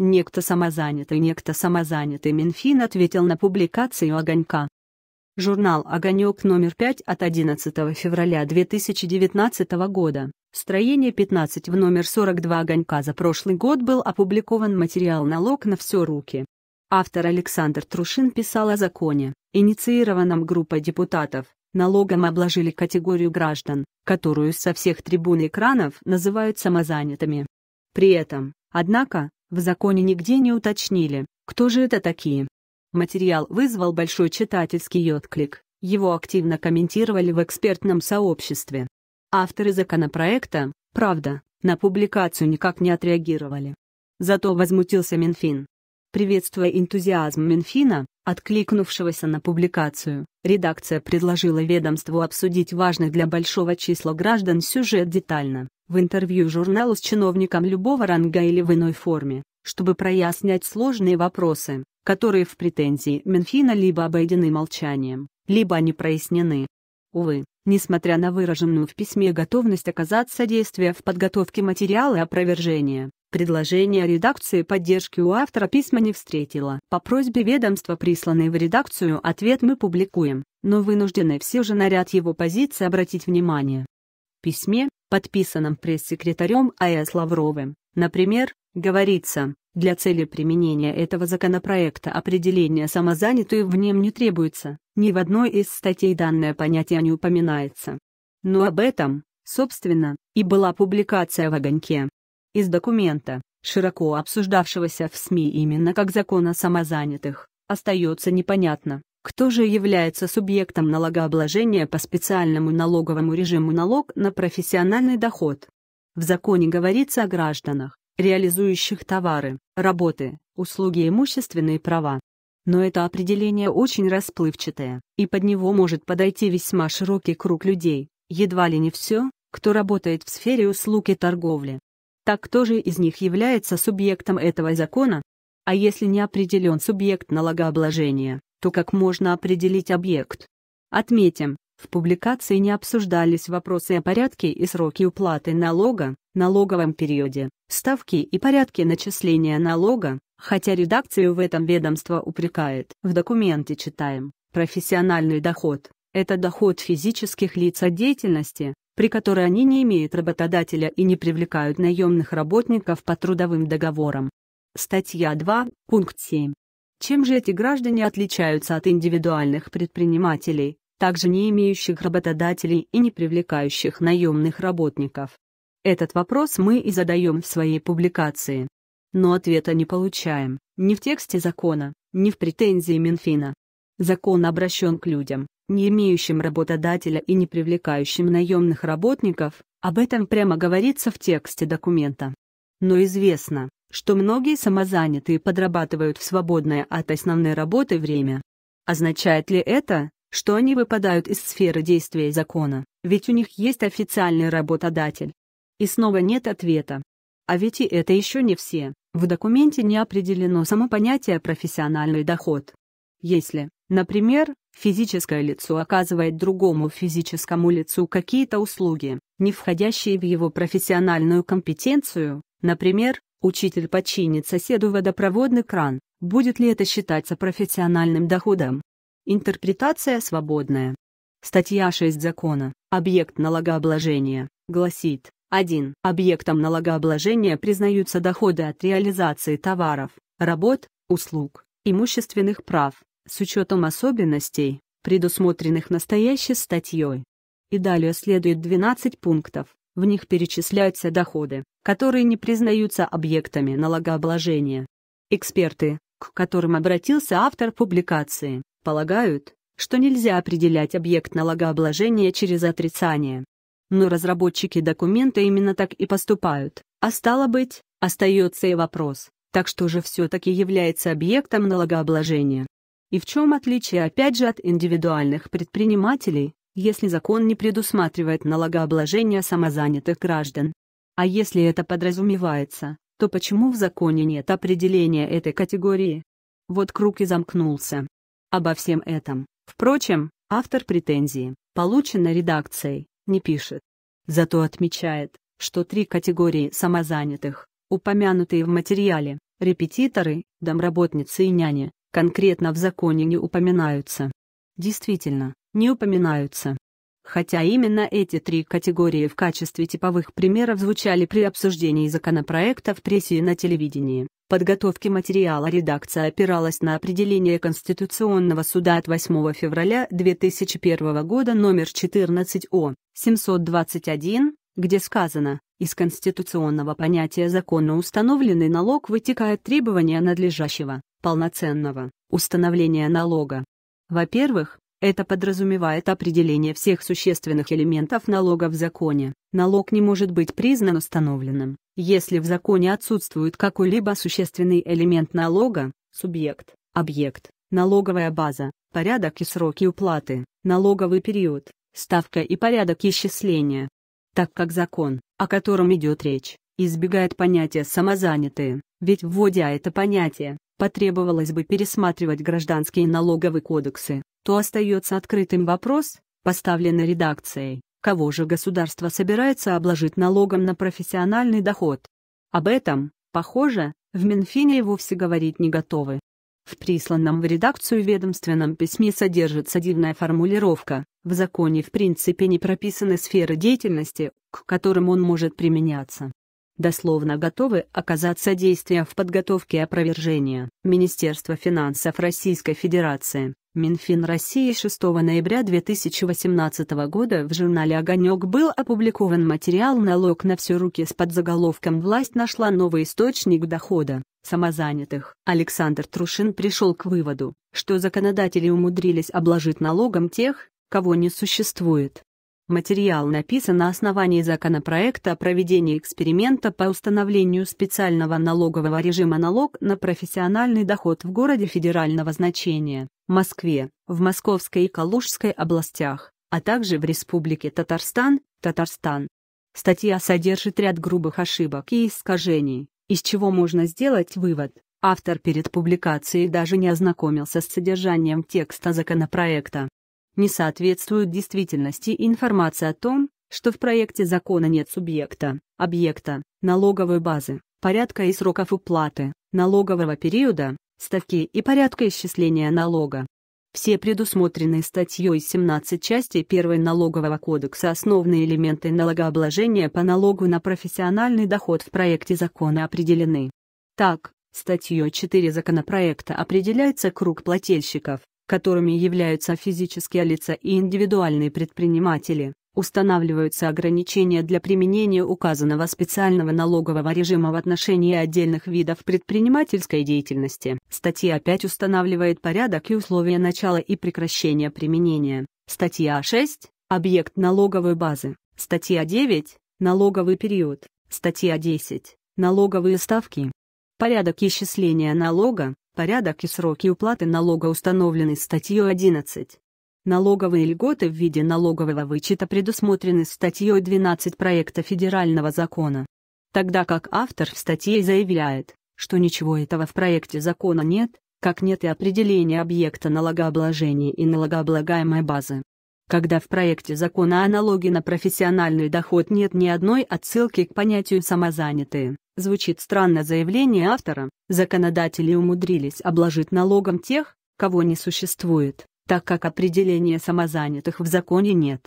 Некто самозанятый, некто самозанятый Минфин ответил на публикацию «Огонька». Журнал «Огонек» номер 5 от 11 февраля 2019 года. Строение 15 в номер 42 «Огонька» за прошлый год был опубликован материал «Налог на все руки». Автор Александр Трушин писал о законе, инициированном группой депутатов, налогом обложили категорию граждан, которую со всех трибун и экранов называют самозанятыми. При этом, однако, в законе нигде не уточнили, кто же это такие. Материал вызвал большой читательский отклик, его активно комментировали в экспертном сообществе. Авторы законопроекта, правда, на публикацию никак не отреагировали. Зато возмутился Минфин. Приветствуя энтузиазм Минфина, откликнувшегося на публикацию, редакция предложила ведомству обсудить важный для большого числа граждан сюжет детально в интервью журналу с чиновником любого ранга или в иной форме, чтобы прояснять сложные вопросы, которые в претензии Минфина либо обойдены молчанием, либо они прояснены. Увы, несмотря на выраженную в письме готовность оказать содействие в подготовке материала опровержения, предложение редакции поддержки у автора письма не встретило. По просьбе ведомства, присланной в редакцию, ответ мы публикуем, но вынуждены все же на ряд его позиций обратить внимание письме, подписанном пресс-секретарем А.С. Лавровым, например, говорится, для цели применения этого законопроекта определение самозанятую в нем не требуется, ни в одной из статей данное понятие не упоминается. Но об этом, собственно, и была публикация в «Огоньке». Из документа, широко обсуждавшегося в СМИ именно как закон о самозанятых, остается непонятно, кто же является субъектом налогообложения по специальному налоговому режиму налог на профессиональный доход? В законе говорится о гражданах, реализующих товары, работы, услуги, имущественные права. Но это определение очень расплывчатое, и под него может подойти весьма широкий круг людей, едва ли не все, кто работает в сфере услуг и торговли. Так кто же из них является субъектом этого закона? А если не определен субъект налогообложения, то как можно определить объект? Отметим, в публикации не обсуждались вопросы о порядке и сроке уплаты налога, налоговом периоде, ставки и порядке начисления налога, хотя редакцию в этом ведомство упрекает. В документе читаем, профессиональный доход – это доход физических лиц от деятельности, при которой они не имеют работодателя и не привлекают наемных работников по трудовым договорам. Статья 2, пункт 7. Чем же эти граждане отличаются от индивидуальных предпринимателей, также не имеющих работодателей и не привлекающих наемных работников? Этот вопрос мы и задаем в своей публикации. Но ответа не получаем, ни в тексте закона, ни в претензии Минфина. Закон обращен к людям, не имеющим работодателя и не привлекающим наемных работников, об этом прямо говорится в тексте документа. Но известно, что многие самозанятые подрабатывают в свободное от основной работы время. Означает ли это, что они выпадают из сферы действия закона, ведь у них есть официальный работодатель? И снова нет ответа. А ведь и это еще не все. В документе не определено само понятие «профессиональный доход». Если, например, физическое лицо оказывает другому физическому лицу какие-то услуги, не входящие в его профессиональную компетенцию, например, Учитель починит соседу водопроводный кран. Будет ли это считаться профессиональным доходом? Интерпретация свободная. Статья 6 закона «Объект налогообложения» гласит 1. Объектом налогообложения признаются доходы от реализации товаров, работ, услуг, имущественных прав, с учетом особенностей, предусмотренных настоящей статьей. И далее следует 12 пунктов, в них перечисляются доходы, которые не признаются объектами налогообложения. Эксперты, к которым обратился автор публикации, полагают, что нельзя определять объект налогообложения через отрицание. Но разработчики документа именно так и поступают, а стало быть, остается и вопрос, так что же все-таки является объектом налогообложения? И в чем отличие опять же от индивидуальных предпринимателей, если закон не предусматривает налогообложение самозанятых граждан. А если это подразумевается, то почему в законе нет определения этой категории? Вот круг и замкнулся. Обо всем этом, впрочем, автор претензии, полученной редакцией, не пишет. Зато отмечает, что три категории самозанятых, упомянутые в материале, репетиторы, домработницы и няни, конкретно в законе не упоминаются. Действительно, не упоминаются. Хотя именно эти три категории в качестве типовых примеров звучали при обсуждении законопроекта в прессе и на телевидении, подготовке материала редакция опиралась на определение Конституционного суда от 8 февраля 2001 года номер 14 О, 721, где сказано, из конституционного понятия законно установленный налог вытекает требование надлежащего, полноценного, установления налога. Во-первых, это подразумевает определение всех существенных элементов налога в законе. Налог не может быть признан установленным, если в законе отсутствует какой-либо существенный элемент налога, субъект, объект, налоговая база, порядок и сроки уплаты, налоговый период, ставка и порядок исчисления. Так как закон, о котором идет речь, избегает понятия «самозанятые», ведь вводя это понятие, потребовалось бы пересматривать гражданские налоговые кодексы, то остается открытым вопрос, поставленный редакцией, кого же государство собирается обложить налогом на профессиональный доход. Об этом, похоже, в Минфине и вовсе говорить не готовы. В присланном в редакцию ведомственном письме содержится дивная формулировка «в законе в принципе не прописаны сферы деятельности, к которым он может применяться». Дословно готовы оказаться действия в подготовке опровержения Министерства финансов Российской Федерации Минфин России 6 ноября 2018 года в журнале «Огонек» был опубликован материал «Налог на все руки» с подзаголовком «Власть нашла новый источник дохода» самозанятых. Александр Трушин пришел к выводу, что законодатели умудрились обложить налогом тех, кого не существует. Материал написан на основании законопроекта о проведении эксперимента по установлению специального налогового режима налог на профессиональный доход в городе федерального значения. Москве, в Московской и Калужской областях, а также в Республике Татарстан, Татарстан. Статья содержит ряд грубых ошибок и искажений, из чего можно сделать вывод. Автор перед публикацией даже не ознакомился с содержанием текста законопроекта. Не соответствует действительности информация о том, что в проекте закона нет субъекта, объекта, налоговой базы, порядка и сроков уплаты, налогового периода, ставки и порядка исчисления налога. Все предусмотренные статьей 17 части 1 Налогового кодекса основные элементы налогообложения по налогу на профессиональный доход в проекте закона определены. Так, статьей 4 законопроекта определяется круг плательщиков, которыми являются физические лица и индивидуальные предприниматели. Устанавливаются ограничения для применения указанного специального налогового режима в отношении отдельных видов предпринимательской деятельности. Статья 5 устанавливает порядок и условия начала и прекращения применения. Статья 6 – объект налоговой базы. Статья 9 – налоговый период. Статья 10 – налоговые ставки. Порядок исчисления налога, порядок и сроки уплаты налога установлены статьей 11. Налоговые льготы в виде налогового вычета предусмотрены статьей 12 проекта федерального закона. Тогда как автор в статье заявляет, что ничего этого в проекте закона нет, как нет и определения объекта налогообложения и налогооблагаемой базы. Когда в проекте закона о налоге на профессиональный доход нет ни одной отсылки к понятию «самозанятые», звучит странно заявление автора, законодатели умудрились обложить налогом тех, кого не существует так как определения самозанятых в законе нет.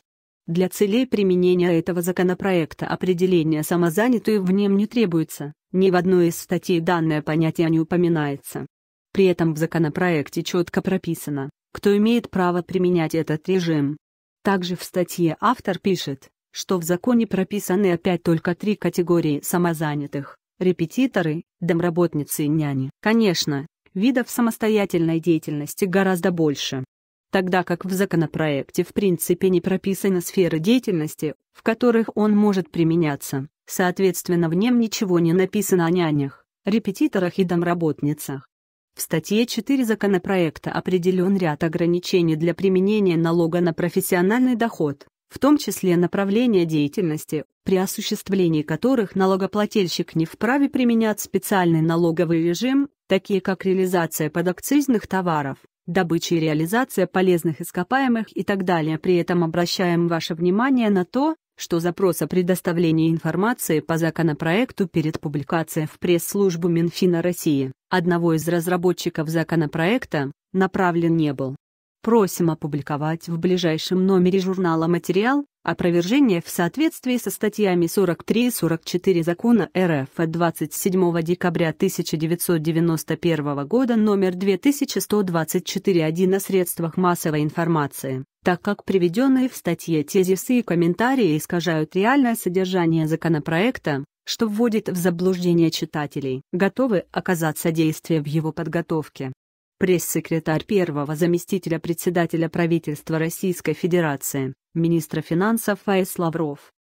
Для целей применения этого законопроекта определение самозанятые в нем не требуется, ни в одной из статей данное понятие не упоминается. При этом в законопроекте четко прописано, кто имеет право применять этот режим. Также в статье автор пишет, что в законе прописаны опять только три категории самозанятых – репетиторы, домработницы и няни. Конечно, видов самостоятельной деятельности гораздо больше тогда как в законопроекте в принципе не прописаны сферы деятельности, в которых он может применяться. Соответственно, в нем ничего не написано о нянях, репетиторах и домработницах. В статье 4 законопроекта определен ряд ограничений для применения налога на профессиональный доход, в том числе направления деятельности, при осуществлении которых налогоплательщик не вправе применять специальный налоговый режим, такие как реализация подакцизных товаров, добыча и реализация полезных ископаемых и так далее. При этом обращаем ваше внимание на то, что запрос о предоставлении информации по законопроекту перед публикацией в пресс-службу Минфина России одного из разработчиков законопроекта направлен не был. Просим опубликовать в ближайшем номере журнала материал опровержение в соответствии со статьями 43 и 44 закона РФ от 27 декабря 1991 года номер 2124-1 о средствах массовой информации, так как приведенные в статье тезисы и комментарии искажают реальное содержание законопроекта, что вводит в заблуждение читателей, готовы оказать содействие в его подготовке пресс-секретарь первого заместителя председателя правительства Российской Федерации, министра финансов Фаис Лавров,